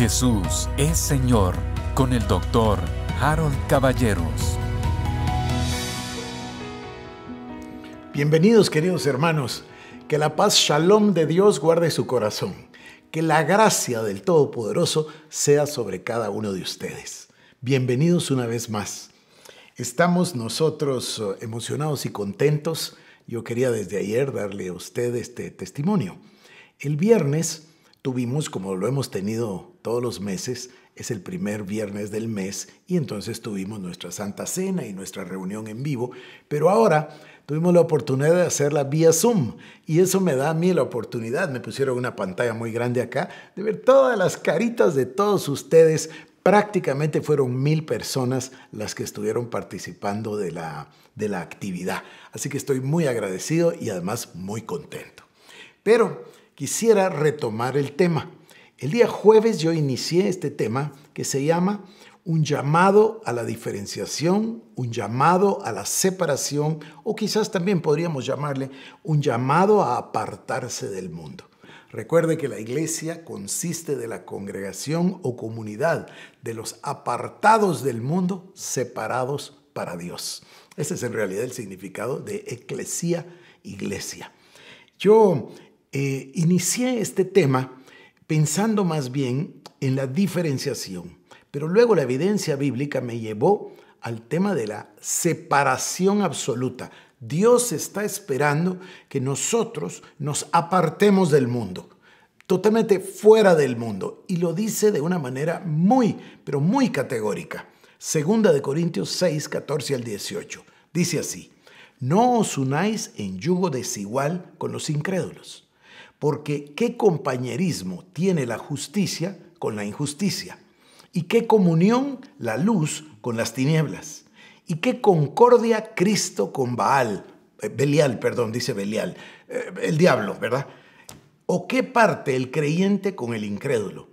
Jesús es Señor con el doctor Harold Caballeros. Bienvenidos queridos hermanos, que la paz shalom de Dios guarde su corazón, que la gracia del Todopoderoso sea sobre cada uno de ustedes. Bienvenidos una vez más. Estamos nosotros eh, emocionados y contentos. Yo quería desde ayer darle a usted este testimonio. El viernes tuvimos, como lo hemos tenido todos los meses es el primer viernes del mes y entonces tuvimos nuestra Santa Cena y nuestra reunión en vivo, pero ahora tuvimos la oportunidad de hacerla vía Zoom y eso me da a mí la oportunidad, me pusieron una pantalla muy grande acá, de ver todas las caritas de todos ustedes. Prácticamente fueron mil personas las que estuvieron participando de la, de la actividad. Así que estoy muy agradecido y además muy contento. Pero quisiera retomar el tema el día jueves yo inicié este tema que se llama un llamado a la diferenciación, un llamado a la separación o quizás también podríamos llamarle un llamado a apartarse del mundo. Recuerde que la iglesia consiste de la congregación o comunidad de los apartados del mundo, separados para Dios. Ese es en realidad el significado de eclesía, iglesia. Yo eh, inicié este tema pensando más bien en la diferenciación. Pero luego la evidencia bíblica me llevó al tema de la separación absoluta. Dios está esperando que nosotros nos apartemos del mundo, totalmente fuera del mundo. Y lo dice de una manera muy, pero muy categórica. Segunda de Corintios 6, 14 al 18. Dice así, no os unáis en yugo desigual con los incrédulos porque ¿qué compañerismo tiene la justicia con la injusticia? ¿Y qué comunión la luz con las tinieblas? ¿Y qué concordia Cristo con Baal? Eh, Belial, perdón, dice Belial, eh, el diablo, ¿verdad? ¿O qué parte el creyente con el incrédulo?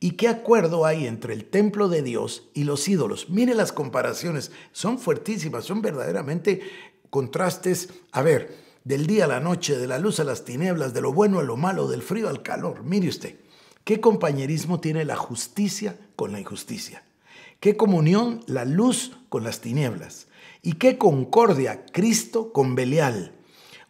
¿Y qué acuerdo hay entre el templo de Dios y los ídolos? Mire las comparaciones, son fuertísimas, son verdaderamente contrastes. A ver, del día a la noche, de la luz a las tinieblas, de lo bueno a lo malo, del frío al calor. Mire usted, qué compañerismo tiene la justicia con la injusticia, qué comunión la luz con las tinieblas y qué concordia Cristo con Belial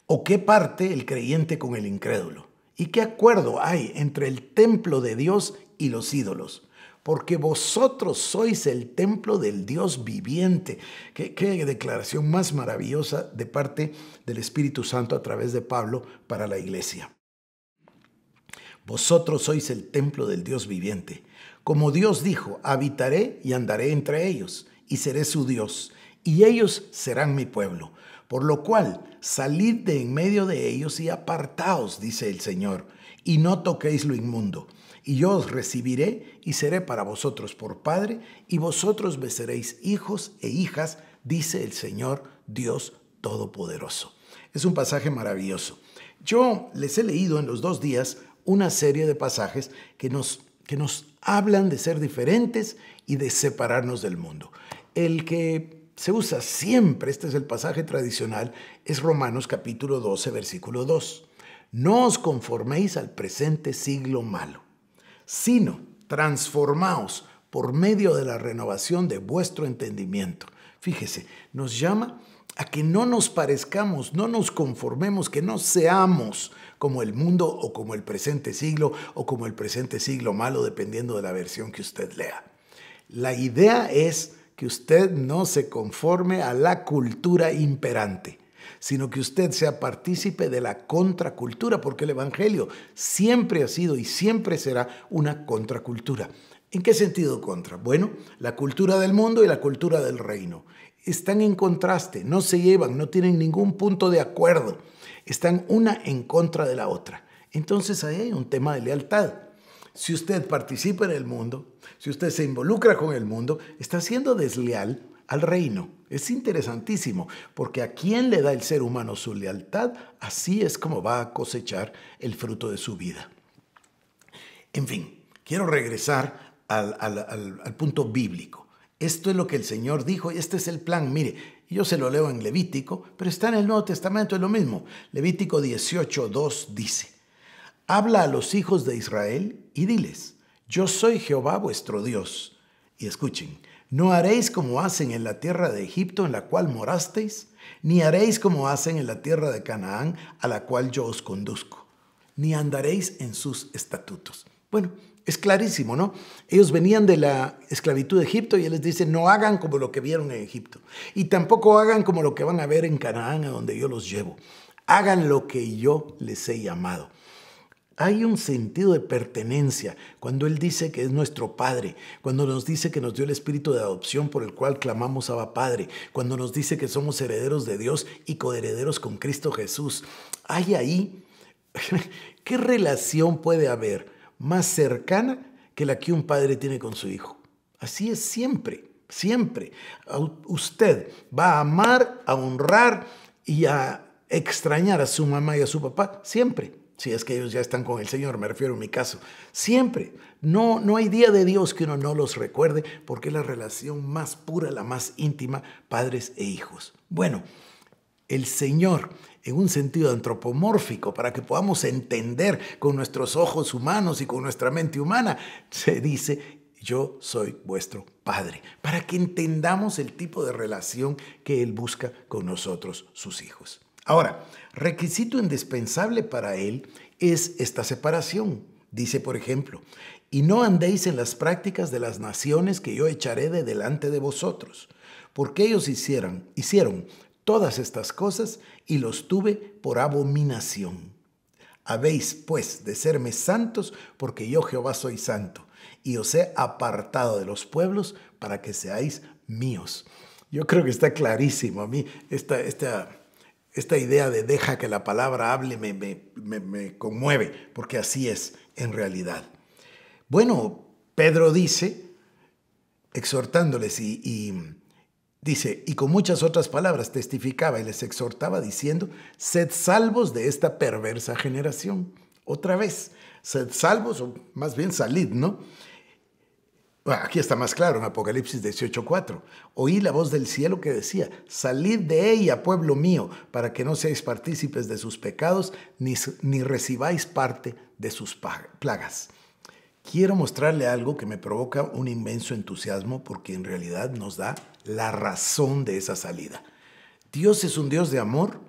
o qué parte el creyente con el incrédulo y qué acuerdo hay entre el templo de Dios y los ídolos porque vosotros sois el templo del Dios viviente. Qué, declaración más maravillosa de parte del Espíritu Santo a través de Pablo para la iglesia. Vosotros sois el templo del Dios viviente. Como Dios dijo, habitaré y andaré entre ellos, y seré su Dios, y ellos serán mi pueblo. Por lo cual, salid de en medio de ellos y apartaos, dice el Señor, y no toquéis lo inmundo, y yo os recibiré y seré para vosotros por Padre, y vosotros me seréis hijos e hijas, dice el Señor Dios Todopoderoso. Es un pasaje maravilloso. Yo les he leído en los dos días una serie de pasajes que nos, que nos hablan de ser diferentes y de separarnos del mundo. El que se usa siempre, este es el pasaje tradicional, es Romanos capítulo 12, versículo 2. No os conforméis al presente siglo malo sino transformaos por medio de la renovación de vuestro entendimiento. Fíjese, nos llama a que no nos parezcamos, no nos conformemos, que no seamos como el mundo o como el presente siglo o como el presente siglo malo, dependiendo de la versión que usted lea. La idea es que usted no se conforme a la cultura imperante sino que usted sea partícipe de la contracultura, porque el Evangelio siempre ha sido y siempre será una contracultura. ¿En qué sentido contra? Bueno, la cultura del mundo y la cultura del reino están en contraste, no se llevan, no tienen ningún punto de acuerdo, están una en contra de la otra. Entonces ahí hay un tema de lealtad. Si usted participa en el mundo, si usted se involucra con el mundo, está siendo desleal al reino. Es interesantísimo, porque a quien le da el ser humano su lealtad, así es como va a cosechar el fruto de su vida. En fin, quiero regresar al, punto bíblico. Esto es lo que el Señor dijo y este es el plan. Mire, yo se lo leo en Levítico, pero está en el Nuevo Testamento, es lo mismo. Levítico 18.2 dice, habla a los hijos de Israel y diles, yo soy Jehová vuestro Dios. Y escuchen, no haréis como hacen en la tierra de Egipto en la cual morasteis, ni haréis como hacen en la tierra de Canaán a la cual yo os conduzco, ni andaréis en sus estatutos. Bueno, es clarísimo, ¿no? Ellos venían de la esclavitud de Egipto y él les dice, no hagan como lo que vieron en Egipto, y tampoco hagan como lo que van a ver en Canaán, a donde yo los llevo. Hagan lo que yo les he llamado. Hay un sentido de pertenencia cuando Él dice que es nuestro Padre, cuando nos dice que nos dio el espíritu de adopción por el cual clamamos Abba Padre, cuando nos dice que somos herederos de Dios y coherederos con Cristo Jesús. Hay ahí, ¿qué relación puede haber más cercana que la que un padre tiene con su hijo? Así es siempre, siempre. Usted va a amar, a honrar y a extrañar a su mamá y a su papá, siempre si es que ellos ya están con el Señor, me refiero a mi caso. Siempre. No, no hay día de Dios que uno no los recuerde porque es la relación más pura, la más íntima, padres e hijos. Bueno, el Señor en un sentido antropomórfico, para que podamos entender con nuestros ojos humanos y con nuestra mente humana, se dice, yo soy vuestro Padre, para que entendamos el tipo de relación que Él busca con nosotros, sus hijos. Ahora, requisito indispensable para él es esta separación. Dice, por ejemplo, y no andéis en las prácticas de las naciones que yo echaré de delante de vosotros, porque ellos hicieron, hicieron todas estas cosas y los tuve por abominación. Habéis, pues, de serme santos, porque yo Jehová soy santo, y os he apartado de los pueblos para que seáis míos. Yo creo que está clarísimo a mí esta esta idea de deja que la palabra hable me, conmueve, porque así es en realidad. Bueno, Pedro dice, exhortándoles y, y dice, y con muchas otras palabras testificaba y les exhortaba diciendo, sed salvos de esta perversa generación. Otra vez, sed salvos, o más bien salid, ¿no? aquí está más claro en Apocalipsis 18:4. Oí la voz del cielo que decía, salid de ella, pueblo mío, para que no seáis partícipes de sus pecados, ni, ni recibáis parte de sus plagas. Quiero mostrarle algo que me provoca un inmenso entusiasmo porque en realidad nos da la razón de esa salida. Dios es un Dios de amor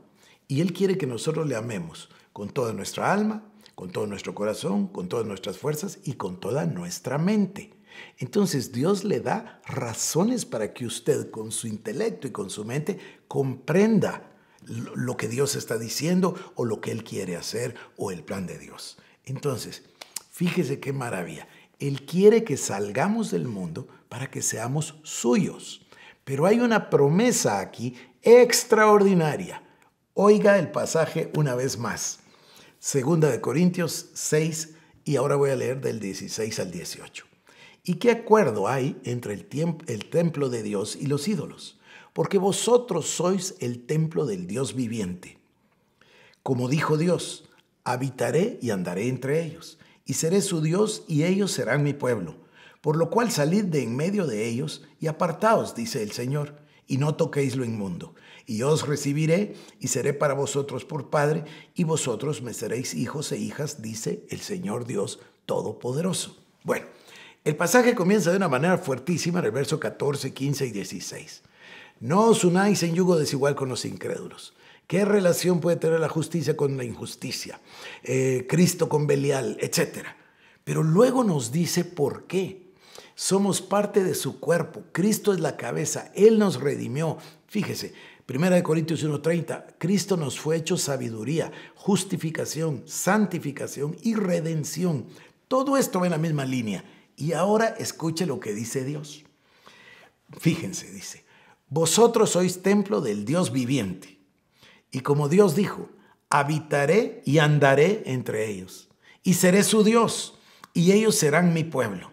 y Él quiere que nosotros le amemos con toda nuestra alma, con todo nuestro corazón, con todas nuestras fuerzas y con toda nuestra mente. Entonces Dios le da razones para que usted con su intelecto y con su mente comprenda lo que Dios está diciendo o lo que Él quiere hacer o el plan de Dios. Entonces, fíjese qué maravilla. Él quiere que salgamos del mundo para que seamos suyos. Pero hay una promesa aquí extraordinaria. Oiga el pasaje una vez más. Segunda de Corintios 6 y ahora voy a leer del 16 al 18. ¿Y qué acuerdo hay entre el, templo de Dios y los ídolos? Porque vosotros sois el templo del Dios viviente. Como dijo Dios, habitaré y andaré entre ellos, y seré su Dios y ellos serán mi pueblo. Por lo cual salid de en medio de ellos y apartaos, dice el Señor, y no toquéis lo inmundo. Y os recibiré y seré para vosotros por Padre, y vosotros me seréis hijos e hijas, dice el Señor Dios Todopoderoso. Bueno. El pasaje comienza de una manera fuertísima en el verso 14, 15 y 16. No os unáis en yugo desigual con los incrédulos. ¿Qué relación puede tener la justicia con la injusticia? Eh, Cristo con Belial, etc. Pero luego nos dice por qué. Somos parte de su cuerpo. Cristo es la cabeza. Él nos redimió. Fíjese, 1 Corintios 1:30, Cristo nos fue hecho sabiduría, justificación, santificación y redención. Todo esto va en la misma línea. Y ahora escuche lo que dice Dios. Fíjense, dice, vosotros sois templo del Dios viviente. Y como Dios dijo, habitaré y andaré entre ellos. Y seré su Dios, y ellos serán mi pueblo.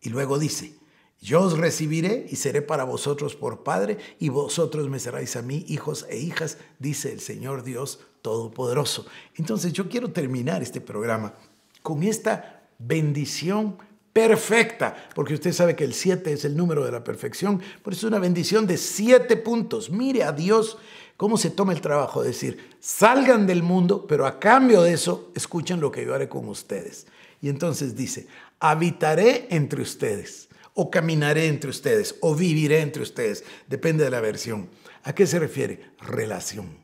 Y luego dice, yo os recibiré y seré para vosotros por Padre, y vosotros me seráis a mí hijos e hijas, dice el Señor Dios Todopoderoso. Entonces yo quiero terminar este programa con esta bendición perfecta, porque usted sabe que el 7 es el número de la perfección, por eso es una bendición de siete puntos. Mire a Dios cómo se toma el trabajo de decir, salgan del mundo, pero a cambio de eso, escuchen lo que yo haré con ustedes. Y entonces dice, habitaré entre ustedes, o caminaré entre ustedes, o viviré entre ustedes, depende de la versión. ¿A qué se refiere? Relación.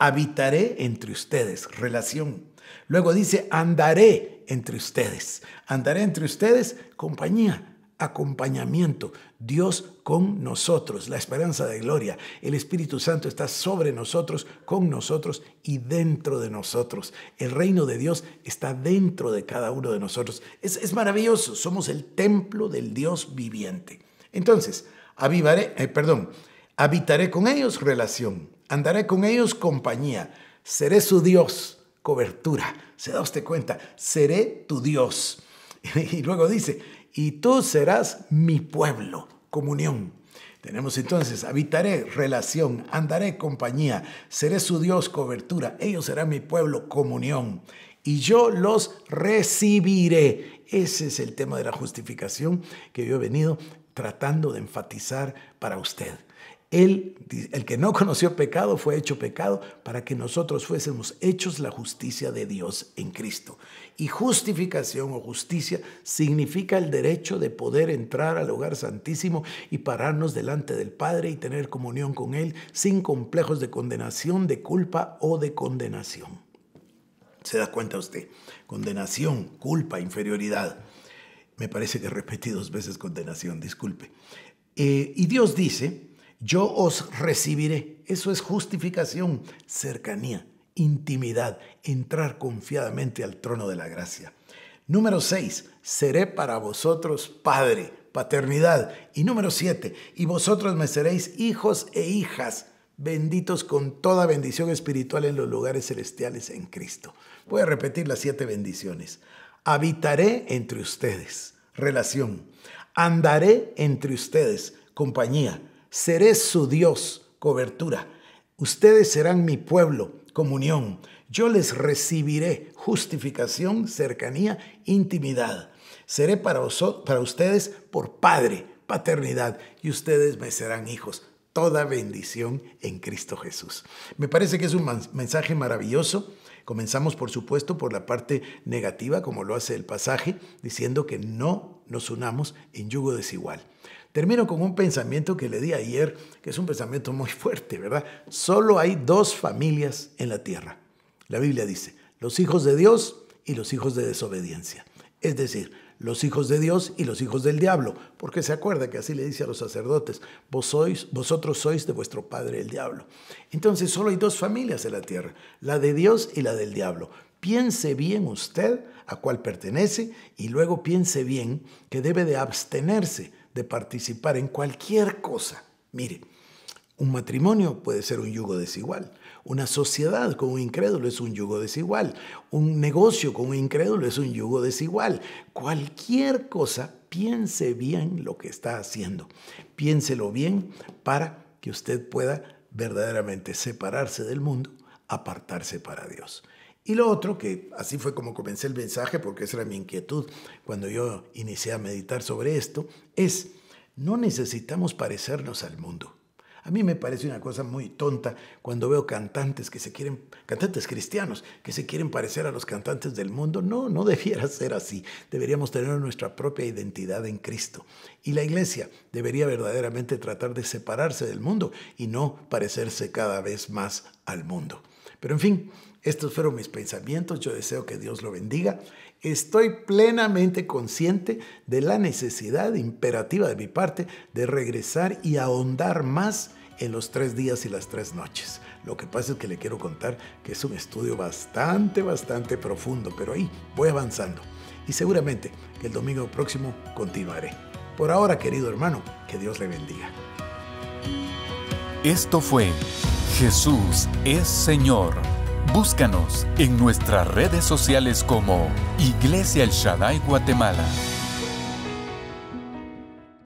Habitaré entre ustedes, relación. Luego dice, andaré entre ustedes. Andaré entre ustedes, compañía, acompañamiento. Dios con nosotros, la esperanza de gloria. El Espíritu Santo está sobre nosotros, con nosotros y dentro de nosotros. El reino de Dios está dentro de cada uno de nosotros. Es, maravilloso, somos el templo del Dios viviente. Entonces, avivaré, eh, perdón, habitaré con ellos relación, andaré con ellos compañía, seré su Dios cobertura. Se da usted cuenta, seré tu Dios. Y luego dice, y tú serás mi pueblo, comunión. Tenemos entonces, habitaré, relación, andaré, compañía, seré su Dios, cobertura, ellos serán mi pueblo, comunión. Y yo los recibiré. Ese es el tema de la justificación que yo he venido tratando de enfatizar para usted el que no conoció pecado, fue hecho pecado para que nosotros fuésemos hechos la justicia de Dios en Cristo. Y justificación o justicia significa el derecho de poder entrar al hogar santísimo y pararnos delante del Padre y tener comunión con Él sin complejos de condenación, de culpa o de condenación. ¿Se da cuenta usted? Condenación, culpa, inferioridad. Me parece que repetí dos veces condenación, disculpe. Eh, y Dios dice, yo os recibiré. Eso es justificación, cercanía, intimidad, entrar confiadamente al trono de la gracia. Número 6. Seré para vosotros Padre, paternidad. Y número 7. Y vosotros me seréis hijos e hijas, benditos con toda bendición espiritual en los lugares celestiales en Cristo. Voy a repetir las siete bendiciones. Habitaré entre ustedes, relación. Andaré entre ustedes, compañía seré su Dios, cobertura. Ustedes serán mi pueblo, comunión. Yo les recibiré justificación, cercanía, intimidad. Seré para, ustedes por Padre, paternidad, y ustedes me serán hijos. Toda bendición en Cristo Jesús. Me parece que es un mensaje maravilloso. Comenzamos, por supuesto, por la parte negativa, como lo hace el pasaje, diciendo que no nos unamos en yugo desigual. Termino con un pensamiento que le di ayer, que es un pensamiento muy fuerte, ¿verdad? Solo hay dos familias en la tierra. La Biblia dice, los hijos de Dios y los hijos de desobediencia. Es decir, los hijos de Dios y los hijos del diablo, porque se acuerda que así le dice a los sacerdotes, Vos sois, vosotros sois de vuestro padre el diablo. Entonces solo hay dos familias en la tierra, la de Dios y la del diablo. Piense bien usted a cuál pertenece y luego piense bien que debe de abstenerse de participar en cualquier cosa. Mire, un matrimonio puede ser un yugo desigual. Una sociedad con un incrédulo es un yugo desigual. Un negocio con un incrédulo es un yugo desigual. Cualquier cosa, piense bien lo que está haciendo. Piénselo bien para que usted pueda verdaderamente separarse del mundo, apartarse para Dios. Y lo otro, que así fue como comencé el mensaje, porque esa era mi inquietud cuando yo inicié a meditar sobre esto, es, no necesitamos parecernos al mundo. A mí me parece una cosa muy tonta cuando veo cantantes que se quieren, cantantes cristianos, que se quieren parecer a los cantantes del mundo. No, no debiera ser así. Deberíamos tener nuestra propia identidad en Cristo. Y la iglesia debería verdaderamente tratar de separarse del mundo y no parecerse cada vez más al mundo. Pero en fin, estos fueron mis pensamientos, yo deseo que Dios lo bendiga. Estoy plenamente consciente de la necesidad imperativa de mi parte de regresar y ahondar más en los tres días y las tres noches. Lo que pasa es que le quiero contar que es un estudio bastante, bastante profundo, pero ahí voy avanzando. Y seguramente que el domingo próximo continuaré. Por ahora, querido hermano, que Dios le bendiga. Esto fue Jesús es Señor Búscanos en nuestras redes sociales como Iglesia El Shaddai Guatemala.